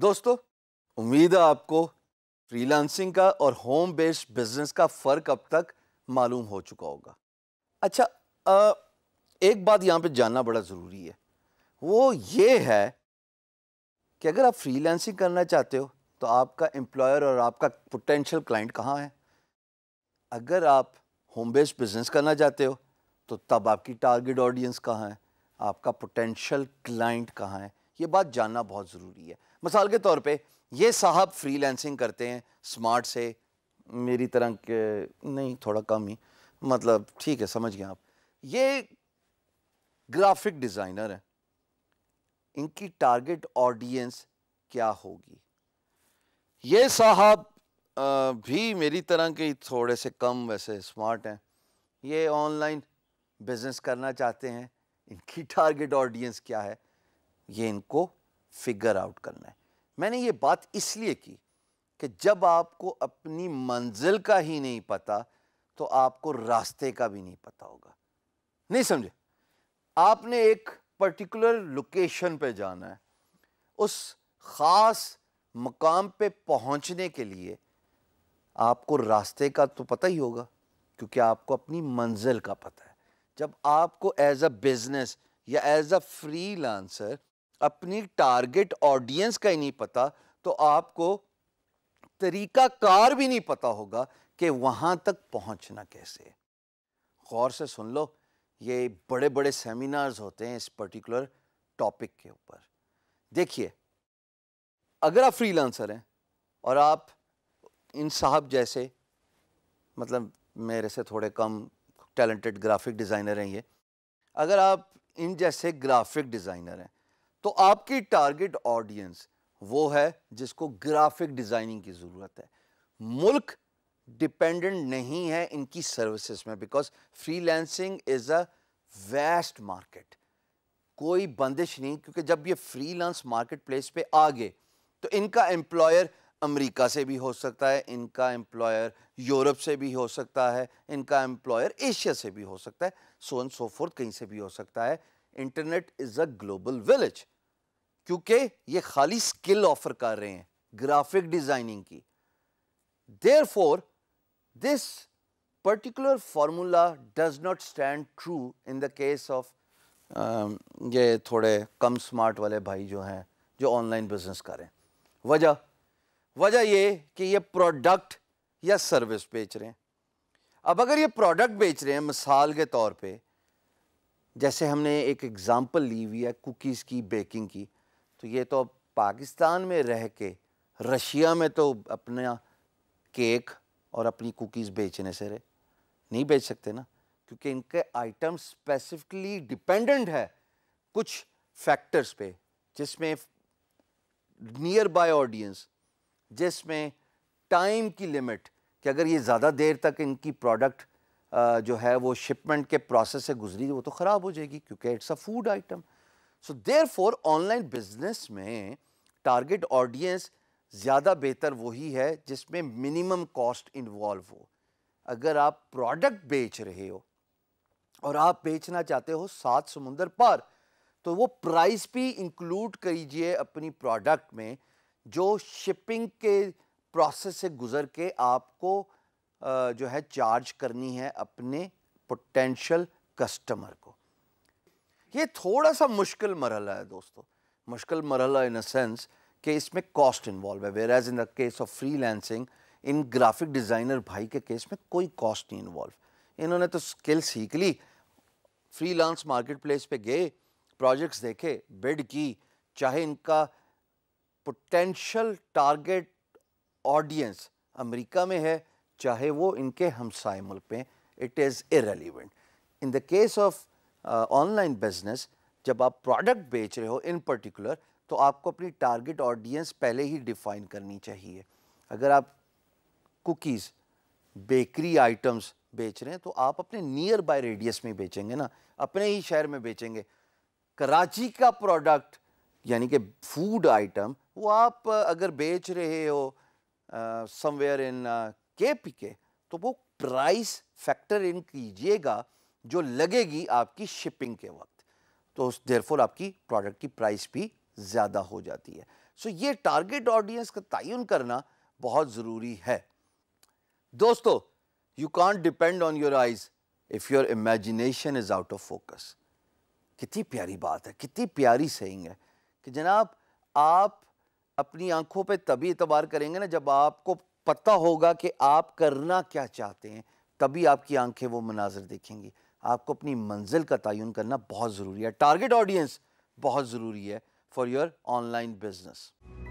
दोस्तों उम्मीद है आपको फ्रीलांसिंग का और होम बेस्ड बिजनेस का फ़र्क अब तक मालूम हो चुका होगा अच्छा आ, एक बात यहाँ पे जानना बड़ा ज़रूरी है वो ये है कि अगर आप फ्रीलांसिंग करना चाहते हो तो आपका एम्प्लॉयर और आपका पोटेंशियल क्लाइंट कहाँ है अगर आप होम बेस्ड बिजनेस करना चाहते हो तो तब आपकी टारगेट ऑडियंस कहाँ है आपका पोटेंशियल क्लाइंट कहाँ है ये बात जानना बहुत ज़रूरी है मिसाल के तौर पे ये साहब फ्रीलांसिंग करते हैं स्मार्ट से मेरी तरह के नहीं थोड़ा कम ही मतलब ठीक है समझ गए आप ये ग्राफिक डिज़ाइनर है इनकी टारगेट ऑडियंस क्या होगी ये साहब भी मेरी तरह के थोड़े से कम वैसे स्मार्ट हैं ये ऑनलाइन बिजनेस करना चाहते हैं इनकी टारगेट ऑडियंस क्या है ये इनको फिगर आउट करना है मैंने ये बात इसलिए की कि जब आपको अपनी मंजिल का ही नहीं पता तो आपको रास्ते का भी नहीं पता होगा नहीं समझे आपने एक पर्टिकुलर लोकेशन पे जाना है उस ख़ास मकाम पे पहुंचने के लिए आपको रास्ते का तो पता ही होगा क्योंकि आपको अपनी मंजिल का पता है जब आपको एज अ बिज़नेस या एज अ फ्री लांसर अपनी टारगेट ऑडियंस का ही नहीं पता तो आपको तरीका कार भी नहीं पता होगा कि वहाँ तक पहुँचना कैसे गौर से सुन लो ये बड़े बड़े सेमिनार्स होते हैं इस पर्टिकुलर टॉपिक के ऊपर देखिए अगर आप फ्रीलांसर हैं और आप इन साहब जैसे मतलब मेरे से थोड़े कम टैलेंटेड ग्राफिक डिज़ाइनर हैं ये अगर आप इन जैसे ग्राफिक डिज़ाइनर हैं तो आपकी टारगेट ऑडियंस वो है जिसको ग्राफिक डिज़ाइनिंग की ज़रूरत है मुल्क डिपेंडेंट नहीं है इनकी सर्विसेज में because freelancing is a vast market कोई बंदिश नहीं क्योंकि जब ये फ्रीलांस मार्केट प्लेस पे आ गए तो इनका एम्प्लॉयर अमेरिका से भी हो सकता है इनका एम्प्लॉयर यूरोप से भी हो सकता है इनका एम्प्लॉयर एशिया से भी हो सकता है सो एंड सो फोर्थ कहीं से भी हो सकता है internet is a global village क्योंकि ये खाली स्किल ऑफर कर रहे हैं ग्राफिक डिज़ाइनिंग की therefore this particular formula does not stand true in the case of ये थोड़े कम स्मार्ट वाले भाई जो हैं जो ऑनलाइन बिजनेस करें वजह वजह ये कि ये प्रोडक्ट या सर्विस बेच रहे हैं अब अगर ये प्रोडक्ट बेच रहे हैं मिसाल के तौर पर जैसे हमने एक एग्ज़ाम्पल ली हुई है कुकीज़ की बेकिंग की तो ये तो अब पाकिस्तान में रह के रशिया में तो अपना केक और अपनी कुकीज़ बेचने से रहे नहीं बेच सकते ना क्योंकि इनके आइटम स्पेसिफिकली डिपेंडेंट है कुछ फैक्टर्स पे जिसमें नियर बाय ऑडियंस जिसमें टाइम की लिमिट कि अगर ये ज़्यादा देर तक इनकी प्रोडक्ट जो है वो शिपमेंट के प्रोसेस से गुजरी वो तो ख़राब हो जाएगी क्योंकि it's a food item so therefore online business में टारगेट ऑडियंस ज़्यादा बेहतर वही है जिसमें मिनिमम कॉस्ट इन्वॉल्व हो अगर आप प्रोडक्ट बेच रहे हो और आप बेचना चाहते हो सात समुंदर पार तो वो प्राइस भी इंक्लूड करीजिए अपनी प्रोडक्ट में जो शिपिंग के प्रोसेस से गुज़र के आपको जो है चार्ज करनी है अपने पोटेंशल कस्टमर को ये थोड़ा सा मुश्किल मरहला है दोस्तों मुश्किल मरहला इन अ सेंस कि इसमें कॉस्ट इन्वॉल्व है whereas in the case of freelancing in graphic designer भाई के केस में कोई कॉस्ट नहीं इन्वॉल्व इन्होंने तो स्किल सीख ली फ्री लांस मार्केट प्लेस पर गए प्रोजेक्ट्स देखे बिड की चाहे इनका पोटेंशल टारगेट ऑडियंस अमेरिका में है चाहे वो इनके हमसाए मुल्क में it is irrelevant in the case of online business जब आप प्रोडक्ट बेच रहे हो इन पर्टिकुलर तो आपको अपनी टारगेट ऑडियंस पहले ही डिफ़ाइन करनी चाहिए अगर आप कुकीज़ बेकरी आइटम्स बेच रहे हैं तो आप अपने नियर बाय रेडियस में बेचेंगे ना अपने ही शहर में बेचेंगे कराची का प्रोडक्ट यानी कि फूड आइटम वो आप अगर बेच रहे हो समवेयर uh, इन के पी के तो वो प्राइस फैक्टर इन कीजिएगा जो लगेगी आपकी शिपिंग के वक्त तो देरफोर आपकी प्रोडक्ट की प्राइस भी ज़्यादा हो जाती है सो ये टारगेट ऑडियंस का तयन करना बहुत ज़रूरी है दोस्तों you can't depend on your eyes if your imagination is out of focus कितनी प्यारी बात है कितनी प्यारी सेंग है कि जनाब आप अपनी आंखों पे तभी एतबार करेंगे ना जब आपको पता होगा कि आप करना क्या चाहते हैं तभी आपकी आंखें वो मनाजर देखेंगी आपको अपनी मंजिल का तयन करना बहुत ज़रूरी है टारगेट ऑडियंस बहुत ज़रूरी है फॉर योर ऑनलाइन बिजनेस